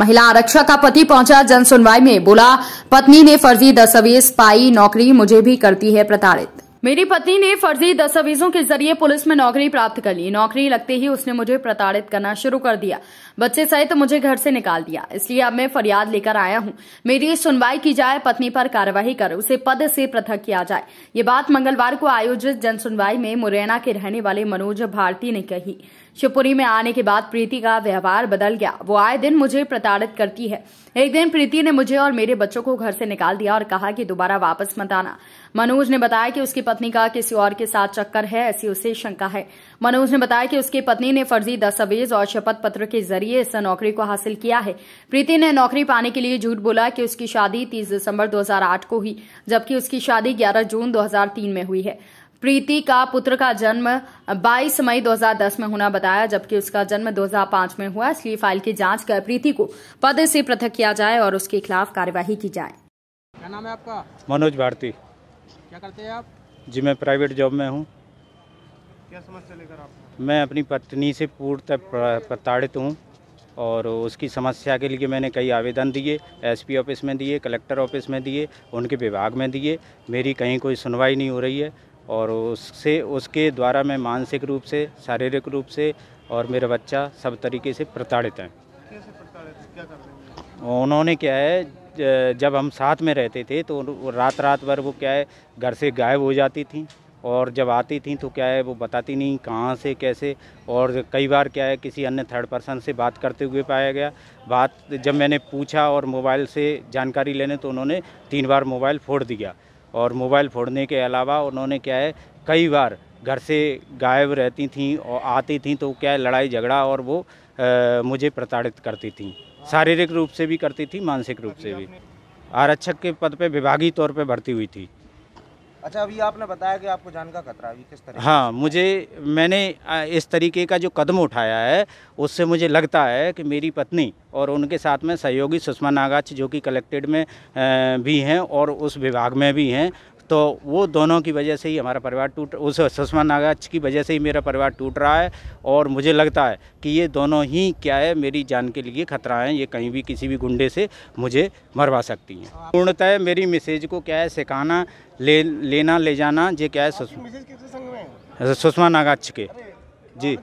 महिला आरक्षक का पति पहुंचा जन सुनवाई में बोला पत्नी ने फर्जी दस्तावेज पाई नौकरी मुझे भी करती है प्रताड़ित मेरी पत्नी ने फर्जी दस्तावेजों के जरिए पुलिस में नौकरी प्राप्त कर ली नौकरी लगते ही उसने मुझे प्रताड़ित करना शुरू कर दिया बच्चे सहित तो मुझे घर से निकाल दिया इसलिए अब मैं फरियाद लेकर आया हूँ मेरी सुनवाई की जाए पत्नी पर कार्यवाही कर उसे पद से पृथक किया जाए ये बात मंगलवार को आयोजित जनसुनवाई में मुरैना के रहने वाले मनोज भारती ने कही शिवपुरी में आने के बाद प्रीति का व्यवहार बदल गया वो आए दिन मुझे प्रताड़ित करती है एक दिन प्रीति ने मुझे और मेरे बच्चों को घर से निकाल दिया और कहा कि दोबारा वापस मत आना मनोज ने बताया कि उसकी पत्नी का किसी और के साथ चक्कर है ऐसी उसे शंका है मनोज ने बताया कि उसकी पत्नी ने फर्जी दस्तावेज और शपथ पत्र के जरिए इस नौकरी को हासिल किया है प्रीति ने नौकरी पाने के लिए झूठ बोला कि उसकी शादी तीस दिसंबर 2008 को हुई जबकि उसकी शादी 11 जून 2003 में हुई है प्रीति का पुत्र का जन्म 22 मई 2010 में होना बताया जबकि उसका जन्म 2005 में हुआ इसलिए फाइल की जांच कर प्रीति को पद से पृथक किया जाए और उसके खिलाफ कार्यवाही की जाए क्या नाम है आपका मनोज भारती क्या करते हैं आप जी मैं प्राइवेट जॉब में हूँ क्या समस्या लेकर आप मैं अपनी पत्नी से पूर्णतः प्रताड़ित हूँ और उसकी समस्या के लिए मैंने कई आवेदन दिए एसपी ऑफिस में दिए कलेक्टर ऑफिस में दिए उनके विभाग में दिए मेरी कहीं कोई सुनवाई नहीं हो रही है और उससे उसके द्वारा मैं मानसिक रूप से शारीरिक रूप से और मेरा बच्चा सब तरीके से प्रताड़ित है उन्होंने क्या है जब हम साथ में रहते थे तो रात रात भर वो क्या है घर से गायब हो जाती थी और जब आती थी तो क्या है वो बताती नहीं कहाँ से कैसे और कई बार क्या है किसी अन्य थर्ड पर्सन से बात करते हुए पाया गया बात जब मैंने पूछा और मोबाइल से जानकारी लेने तो उन्होंने तीन बार मोबाइल फोड़ दिया और मोबाइल फोड़ने के अलावा उन्होंने क्या है कई बार घर से गायब रहती थी और आती थी तो क्या है लड़ाई झगड़ा और वो आ, मुझे प्रताड़ित करती थी शारीरिक रूप से भी करती थी मानसिक रूप से भी आरक्षक के पद पे विभागीय तौर पे भर्ती हुई थी अच्छा अभी आपने बताया कि आपको जान का खतरा अभी किस तरह हाँ मुझे मैंने इस तरीके का जो कदम उठाया है उससे मुझे लगता है कि मेरी पत्नी और उनके साथ में सहयोगी सुषमा नागाच जो कि कलेक्टेड में भी हैं और उस विभाग में भी हैं तो वो दोनों की वजह से ही हमारा परिवार टूट उस सुषमा नागाज की वजह से ही मेरा परिवार टूट रहा है और मुझे लगता है कि ये दोनों ही क्या है मेरी जान के लिए खतरा है ये कहीं भी किसी भी गुंडे से मुझे मरवा सकती हैं पूर्णतः मेरी मैसेज को क्या है सिखाना ले लेना ले जाना ये क्या है सुषमा नागाज के जी